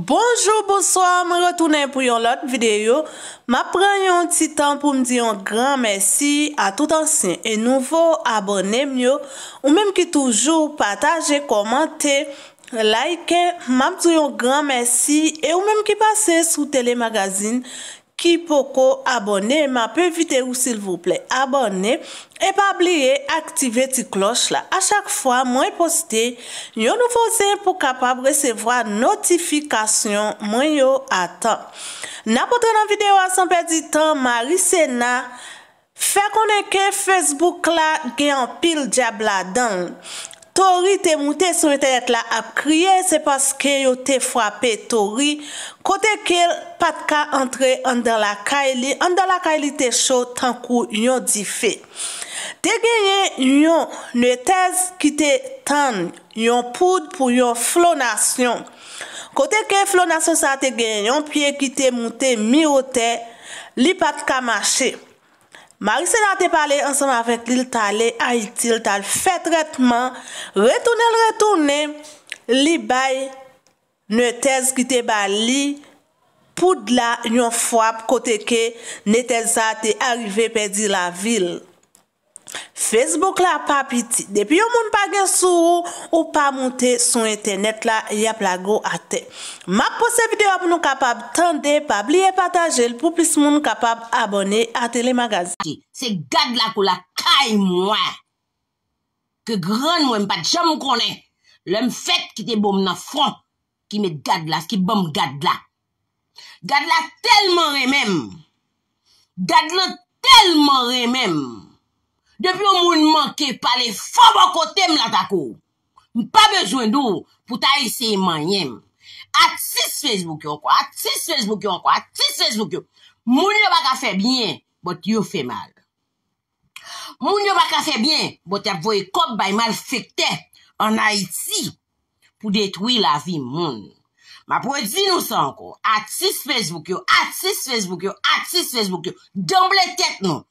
Bonjour, bonsoir, mwen retounen pou yon lot videyo. Ma pren yon ti tan pou m diyon gran mersi a tout ansin e nouvo abonem yo. Ou menm ki toujou pataje, komante, like, ma m diyon gran mersi e ou menm ki pase sou telemagazin. Ki poko abone, ma pe vide ou sil vople abone, e pa bliye aktive ti kloch la. A chak fwa, mwen poste, yon nou fose pou kapab resevwa notifikasyon mwen yo ata. Na poten an vide ou asan pe di tan, ma risena, fekoneke Facebook la gen pil diabladan l. Tori te moute sou ete ete la ap kriye se paske yo te fwape tori kote ke patka antre an dan la kaili. An dan la kaili te chou tankou yon di fe. Te genye yon ne tez ki te tan yon poud pou yon flonasyon. Kote ke flonasyon sa te genye yon piye ki te moute mi ote li patka mache. Marise nan te pale ansan avet li l tale ayitil tal fet retman retounen retounen li bay ne tez ki te bali pou dla yon fwap kote ke ne tez sa te arrive pe di la vil. Facebook la pa piti, depi yo moun pa gen sou ou pa monte son internet la, yap la go ate. Ma pose videwa pou nou kapab tante, pa bli e pataje, pou plis moun kapab abone ate le magazin. Se gadla kou la kay mwen, ke gran mwen pa djam mwen konen, lèm fèt ki te bom nan fon, ki met gadla, ki bom gadla. Gadla telman remem, gadla telman remem. Depi ou moun manke pale fò mò kote m lata kou. M pa bezwen dò pou ta isye manyem. Atis Facebook yo kwa, atis Facebook yo kwa, atis Facebook yo. Moun yo baka fè byen, bot yo fè mal. Moun yo baka fè byen, bot ap voye kòp bay mal fèk te. An a iti pou detwi la vi moun. Ma pou eti nou san kò. Atis Facebook yo, atis Facebook yo, atis Facebook yo. Dèmble tèt nou.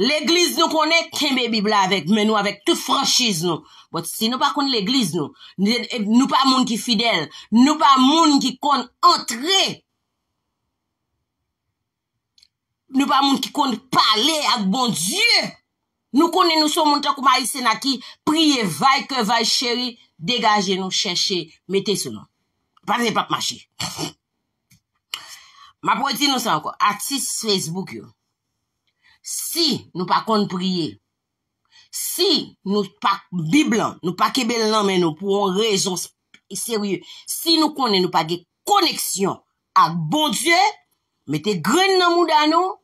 L'Eglise nou konen keme Biblia avèk, menou avèk, tou franschiz nou. Bòt si nou pa konen l'Eglise nou, nou pa moun ki fidèl, nou pa moun ki konen antre, nou pa moun ki konen pale ak bon Diyè, nou konen nou son moun ta kou ma yise na ki, priye vay ke vay chèri, degaje nou, chèche, metè sou nou. Pazè pap ma chè. Ma pou eti nou sa anko, atis Facebook yon, Si nou pa kon priye, si nou pa bib lan, nou pa kebel lan men nou pou an rejons serye, si nou konen nou pa ge koneksyon ak bon Diyo, me te gren nan mouda nou,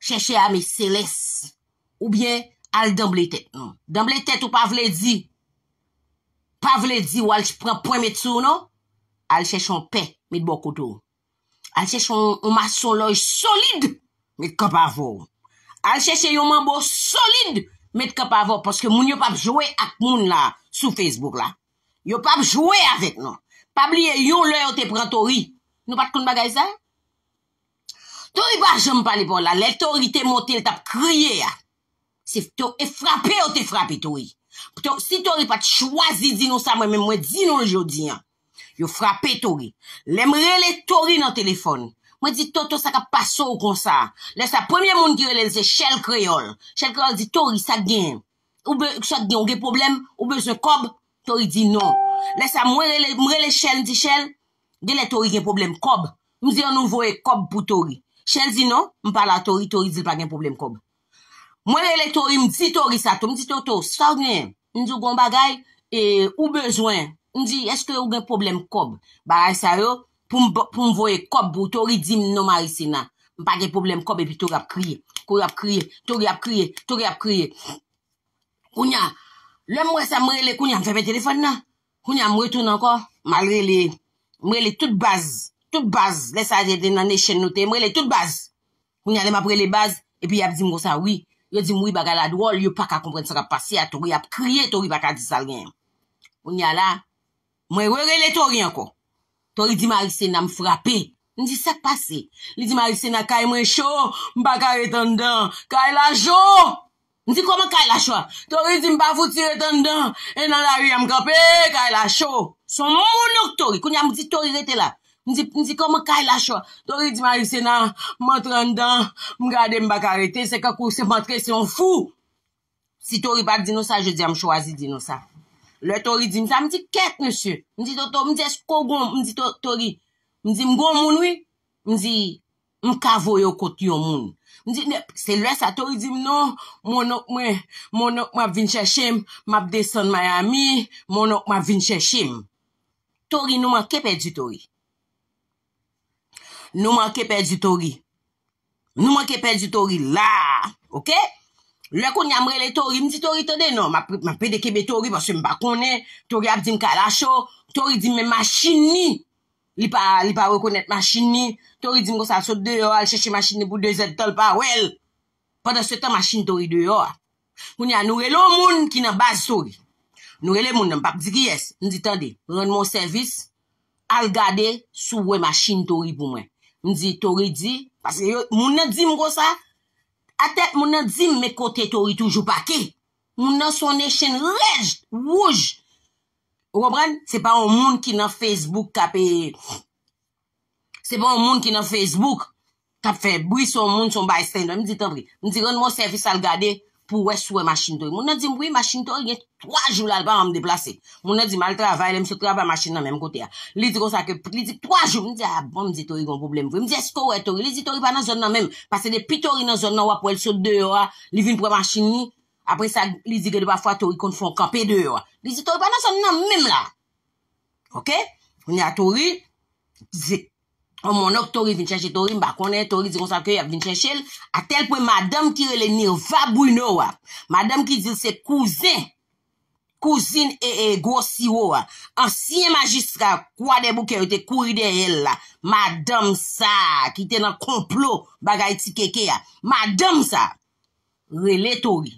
chèche ame seles, ou bien al damble tet. Damble tet ou pa vle di, pa vle di wal ch pren pwen met sou nou, al chèche an pe met bokotou, al chèche an masoloy solide, Met kap avor. Al chèche yon manbo solide, met kap avor, porske moun yo pab jowe ak moun la, sou Facebook la. Yo pab jowe avet nou. Pab liye yon lè ou te pran tori. Nou pat koun bagay sa? Tori bar jom palipo la, lè tori te motel tap kriye ya. Se to e frape ou te frape tori. Si tori pat chwazi di nou sa mwen, mwen di nou ljodi ya. Yo frape tori. Lè mre lè tori nan telefoni. Mwen di, toto, sa ka pa sou kon sa. Lè sa, premiè moun kire lè ze, chèl kreol. Chèl kreol di, tori, sa gen. Ou be, sa gen, ou gen problem, ou be zon kob, tori di non. Lè sa, mwen re lè chèl, di chèl, de lè tori gen problem, kob. Mwen di, anouvo e, kob pou tori. Chèl di non, mwen parla tori, tori di lpa gen problem, kob. Mwen re lè tori, mwen di tori sa, to mwen di, toto, sa gen, mwen di, ou gwen bon bagay, ou be zon. Mwen di, eske ou gen problem, kob. Ba, aè sa yo. Pou mvoye kob ou to ridim nou marisi nan Mpake problem kob epi to ri ap kriye Ko ri ap kriye, to ri ap kriye, to ri ap kriye Kounya, lè mwe sa mwele kounya mfepe telefon nan Kounya mwe ton anko Malrele, mwele tout baz Tout baz, lesa de nan nation nou te Mwele tout baz Kounya lè mprele baz, epi yap di mwosa wi Yo di mwi baga la dwol, yo pa ka komprense rap pasiya To ri ap kriye, to ri baka dizal gen Kounya la, mwe rele to ri anko Tori di marise nan m frape, n di sak pase, li di marise nan kay m recho, m baka reten dan, kay la cho, n di kwa m kay la cho, tori di m baka foti reten dan, en nan la ri yam grape, kay la cho, son m mounok tori, kon yam di tori rete la, n di kwa m kay la cho, tori di marise nan m entrendan, m gade m baka rete, se ka kouse m entre se yon fou, si tori bak dinosa, je di yam chwazi dinosa. Le tori di msa, mdi ket neshe, mdi toto, mdi esko gom, mdi tori, mdi mgom moun we, mdi mkavo yo koti yo moun. Mdi se lwesa tori di mnon, moun ok mwen, moun ok mwa vin cheshem, mwa bde son mayami, moun ok mwa vin cheshem. Tori nouman kepe di tori. Nouman kepe di tori. Nouman kepe di tori la, oke? Lwa kon yamrele tori, mzi tori tade no? Ma pede kebe tori pwase mpa kone, tori ap di mkalasho, tori di mme masin ni, li pa wakonet masin ni, tori di mkosa al sot deyo al, sheshe masin ni pou 2 zed tol pa, wel, pa da sotan masin tori deyo a. Mwen ya nurele o moun ki nan baz tori. Nurele moun anpap di ki yes, mzi tade, mwen an moun servis, al gade sou we masin tori pou mwen. Mzi tori di, moun nan di mkosa, A tep moun nan zin me kote tori toujou pa ke. Moun nan son ne chen rejt, woujt. Ou wapran? Se pa ou moun ki nan Facebook kap e... Se pa ou moun ki nan Facebook kap fe bwi son moun son bystander. Mou di tan pri. Mou di gan moun sefi sal gadey. pou wè sou wè machin tori. Moun nan di mbouye machin tori, nyè 3 joul alba an mdeplase. Moun nan di mal travay, lè mse traba machin nan mèm kote a. Li di kon sa kepli, li di 3 joul, mwen di abon, ah, mwen di tori kon problem vwe. Mwen di esko wè tori, li di tori pa nan zon nan mèm, pase de pi tori nan zon nan wap wèl sot 2 yo a, li vin pou wè machin ni, apre sa li di gè de ba fwa tori kon fòn kampe 2 yo a. Li di tori pa nan zon nan mèm la. Ok? Mwen ya tori, O oh, monok Tori Vincheche, Tori mba konen, Tori zi gonsal kwe yav Vincheche, atel pouye madame ki rele nirva bouy nouwa. Madame ki zil se kouzin, kouzin e e gwo siwowa. Ansiye majiska, kwa debu kwe yote kouri de yel la. Madame sa, ki tenan komplou bagay ti keke ya. Madame sa, rele Tori.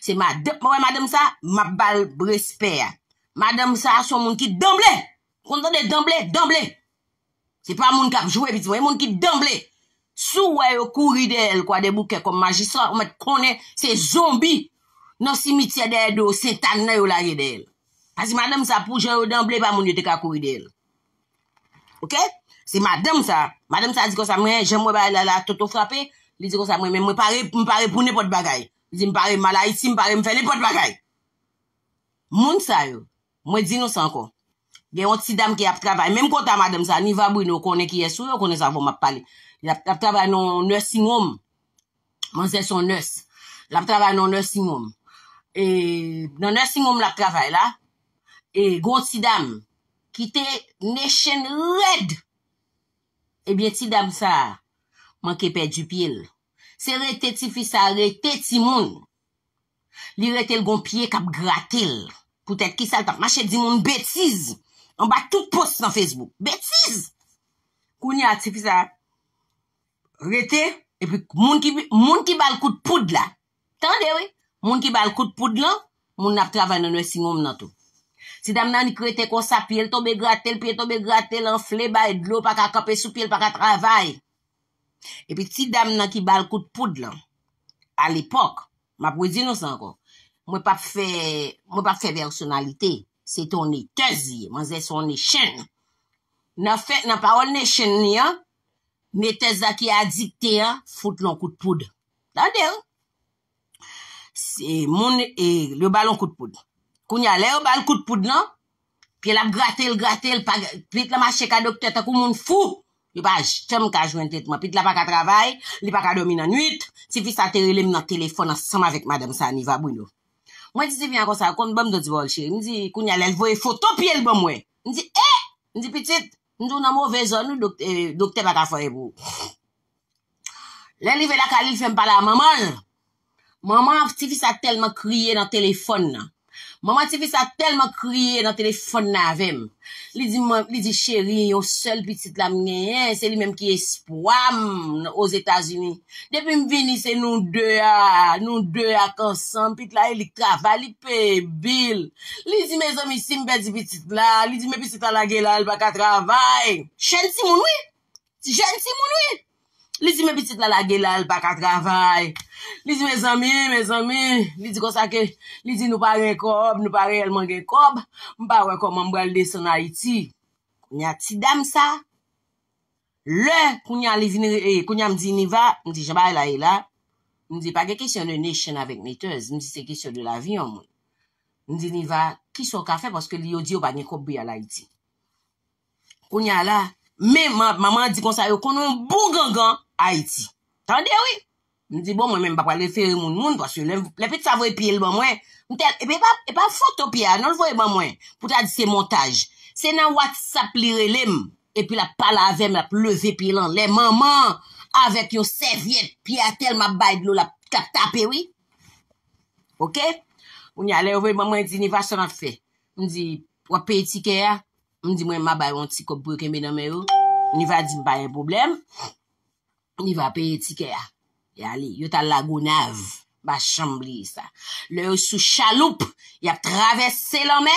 Se madame, mwen madame sa, mabal brezpe ya. Madame sa, son moun ki damble, kontan de damble, damble. Se pa moun kap jwep, se moun ki damble, sou wè yo kouri de el kwa debouke kom majisor, mwen konen se zombi nan simitia derdo, se tanè yo la re de el. Asi madame sa poujè yo damble, pa moun yo te ka kouri de el. Ok? Se madame sa, madame sa di kon sa mwen, jem wè ba la la la toto frape, li di kon sa mwen, mwen pare pou ne pot bagay. Li di mware malay, si mware mwen fare ne pot bagay. Moun sa yo, mwen di nou san kon. gen yon tsi dam ki ap travay, menm konta madem sa, ni vabou yon konen ki yesou, yon konen sa pou map pali, ap travay non nersi ngom, man se son ners, ap travay non nersi ngom, e, nan nersi ngom la travay la, e, goun tsi dam, ki te nation red, e, bie tsi dam sa, man kepe djupil, se red te ti fisa, red te ti moun, li red tel goun pye kap gratil, pou tèt ki sal tak, man chet di moun betiz, On ba tout post nan Facebook. Betiz! Kounyat, sefisa. Retè, epi moun ki bal kout poud la. Tande, we? Moun ki bal kout poud lan, moun ap travay nan wè si ngoum nan tou. Si dam nan ni kretè kon sa pèl, toube gratèl, pèl toube gratèl, anflè baye dlo, paka kapè sou pèl, paka travay. Epi si dam nan ki bal kout poud lan, al epok, mabwè zinous anko, mwen pa fè, mwen pa fè versyonalitey. Se ton ne tezi, man zè se ton ne chen. Na fè, na parol ne chen ni ya, ne teza ki adikte ya, fout lon kout poud. Tande yo. Se moun, e, le balon kout poud. Koun ya le, balon kout poud nan, pi el ap gratel, gratel, pi et la mashe ka doktet akou moun fou. Yo pa, chem ka jwen tetman, pi et la pa ka travay, li pa ka domi nan nuit, ti fi sa teri lem nan telefon ansam avek madem sa niva bouy nou. Mwen di di vyan kon sa akonde bom do di bolche. Mwen di koun yalè l voye fotopye l bom wè. Mwen di, e, mwen di pitit, mwen di ou nan mou vezon ou dopte patafoye eh, pou. Lè li ve la kalil fèm pala a mamal. Mamal, ti fis a telman kriye nan telefon nan. Maman ti vi sa telman kriye nan telefon navem. Li di cheri, yo sol pitit la mnenye, se li menm ki espwam os Etasuni. Depi m vini, se nou deya, nou deya konsan, pit la e li krapa, li pe bil. Li di me zomi si mbedi pitit la, li di me pitit alage la, el baka travay. Jensi mounwe, jensi mounwe. Li di me pitit la la gelal pa ka travay. Li di me zami, me zami. Li di konsa ke, li di nou pa reyekob, nou pa reyelman reyekob. Mpa reyekob mambo al deson Haiti. Nya ti dam sa. Le, kounya li vinire e, kounya mdi niva, mdi jabay la e la. Mdi pa ge kesyon de nation avek netez, mdi se kesyon de la vi yon mwen. Mdi niva, kiso ka fe pwoske li yo di yo pa reyekob bi al Haiti. Kounya la, me maman di konsa yo konon bou gangan. Ha iti. Tande wè? Mwen di, bon mwen mwen pa pa le feri moun moun, pwa se lèm, lèpè tsa voye piye lèpè mwen, mwen tel, e pe pa, e pa foto piya, non l voye mwen mwen, pou ta di se montaj. Se nan WhatsApp lirè lèm, e pi la pala avèm la pou leve piye lan, lè maman, avèk yon serviet, piya tel mabay dlo la kap tapè wè. Ok? Mwen yalè, yon voye mwen mwen di, mwen di, mwen di, wapè iti kè ya? Mwen di, mwen mabay yon tikop bouke mè nan mè yo? M Ni va peye tike ya. Ya e li, yot al lagounav. Ba chanm li sa. Le ou sou chaloup. Yap travesse la me.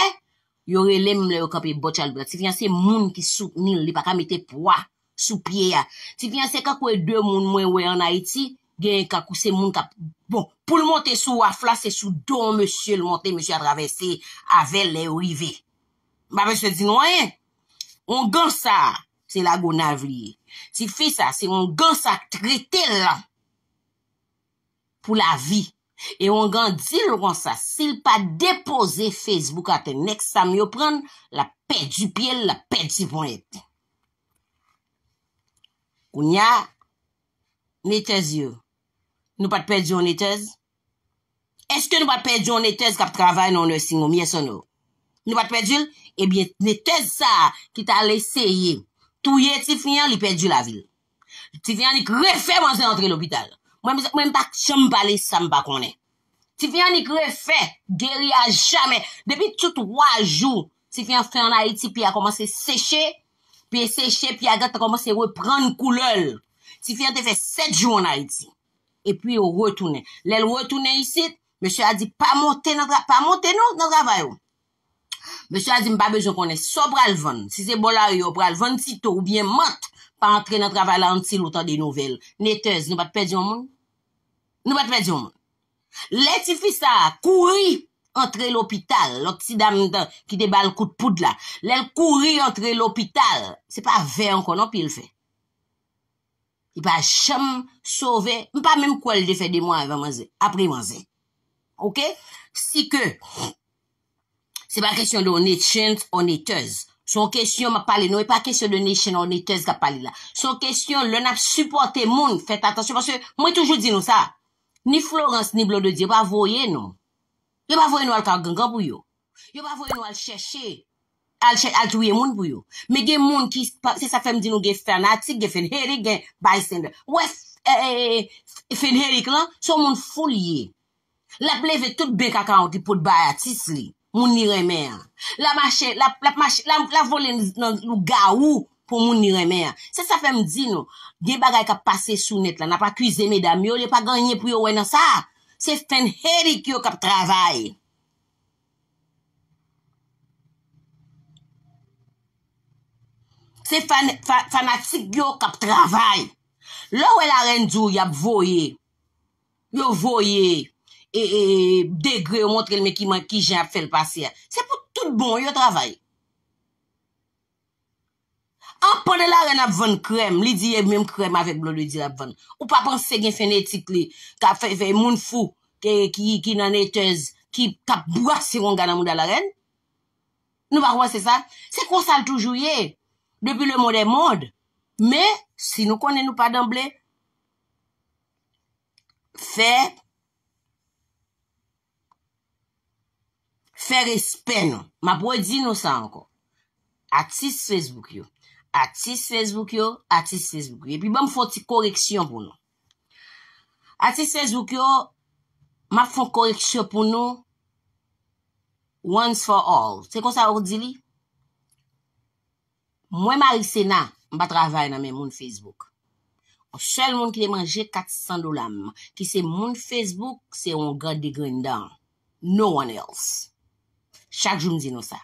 Yore lem le ou kapi bot chaloup. Ti fian se moun ki sout nil li. Pa ka mite pwa. Sou pie ya. Ti fian se kakwe de moun mwen we anay ti. Gen kakwe se moun kapi. Bon, pou l monten sou wafla. Se sou don monsye l monten. Monsye a travesse. Avel le ou i ve. Ba monsye di nou e. On gan sa. Se lagounav li e. Si fi sa, se yon gansak trete la pou la vi. E yon gansak dire yon sa, se yon pa depoze Facebook a te nek sa myo pran, la pedjipil, la pedjipon ete. Kou nya netez yo. Nou pat pedjo netez? Eske nou pat pedjo netez kap travay nan nwesin ou mye son nou? Nou pat pedjil? Ebyen eh netez sa ki ta al eseye. Touye ti fiyan li perdi la vil. Ti fiyan li krefe wansi antre l'opital. Mwen mta kchom bale samba konen. Ti fiyan li krefe, gery a jame. Depi tout wajou, ti fiyan fiyan na iti pi a komanse seche. Pi e seche pi a gata komanse we pran koulol. Ti fiyan te fè set joun na iti. E pi ou wotounen. Lèl wotounen isi, mèche a di pa monten nou nan ravayoum. Mwen chan zin mwen pa bejon konen, sou pral von, si se bo la yo pral von, tito ou bien mat, pa antre nan travay la antil ou tan de nouvel, netez, nou bat pe diyon moun? Nou bat pe diyon moun? Lè ti fi sa, kouri, antre l'opital, lò ki si dam, ki te bal kout poud la, lè kouri antre l'opital, se pa ve an konon pi l'fe. I pa chanm, sove, mwen pa mèm kou el de fe de moun, apre man zin. Ok? Si ke, mwen, Se pa kesyon de onetjen, onetez. Son kesyon, ma pali nou, e pa kesyon de onetjen, onetez, ka pali la. Son kesyon, le nap supporte moun, fet atasyon. Mwen toujou di nou sa, ni Florence, ni Blondie, yon pa voye nou. Yon pa voye nou al kagangan pou yo. Yon pa voye nou al cheshe, al touye moun pou yo. Me gen moun ki, se sa fem di nou gen fanatik, gen fenherik, gen baysende. Wes, e, eh, e, eh, e, eh, fenherik lan, son moun foul ye. La pleve tout be kaka an ti pout bayatis li. moun nire mer. La vole nou ga ou pou moun nire mer. Se sa fe mdi nou, gen bagay kap pase sou net la, na pa kweze me dam yo, le pa ganyen pou yo wè nan sa, se fen heri ki yo kap travay. Se fanatik yo kap travay. Lo wè la ren djou yap voye. Yo voye. Yo voye. e, e degre ou montre el me ki jen ap fel pasya. Se pou tout bon yo travay. An pa de la ren ap ven krem, li diye mwen krem avek blo li diye ap ven. Ou pa pon se gen fene etik li, ka fe vey moun fou, ki nan etez, ki ka bwa si rongan an mou da la ren. Nou va kwa se sa? Se konsal toujou ye, depi le moun de moun. Me, si nou konen nou pa damble, fe, Fer espè nou. Ma pou e di nou sa anko. Atis Facebook yo. Atis Facebook yo. Atis Facebook yo. E pi bon fò ti koreksyon pou nou. Atis Facebook yo. Ma fò koreksyon pou nou. Once for all. Se kon sa ou di li? Mwen ma risena. Mba travay nan men moun Facebook. Osel moun ki le manje 400 dolam. Ki se moun Facebook se on gade de gwen dan. No one else. Chak joun zin nou sa.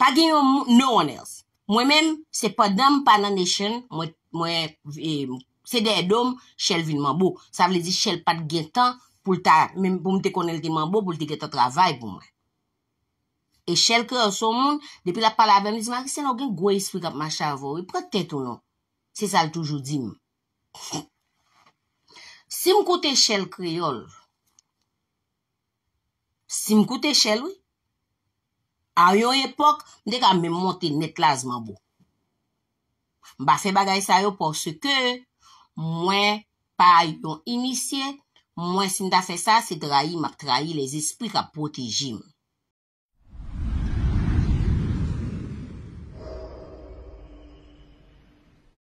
Pa gen yon, no one else. Mwen men, se pa dam, pa nan de chen, mwen, e, se de edom, chel vinman bo. Sa vle di chel pat gen tan, pou mwen te konel di man bo, pou mwen te gen ta travay pou mwen. E chel kre an son moun, depi la palave, mwen di zi, se nou gen gwe ispik ap ma chan vwe, pre tete ou nou. Se sal toujou di mwen. Si mkote chel kre yol, si mkote chel wye, A yon epok, mde ka me monte netlazman bo. Mba se bagay sa yo porsi ke, mwen pa yon inisye, mwen sin da se sa se trahi mak trahi les espri ka potiji m.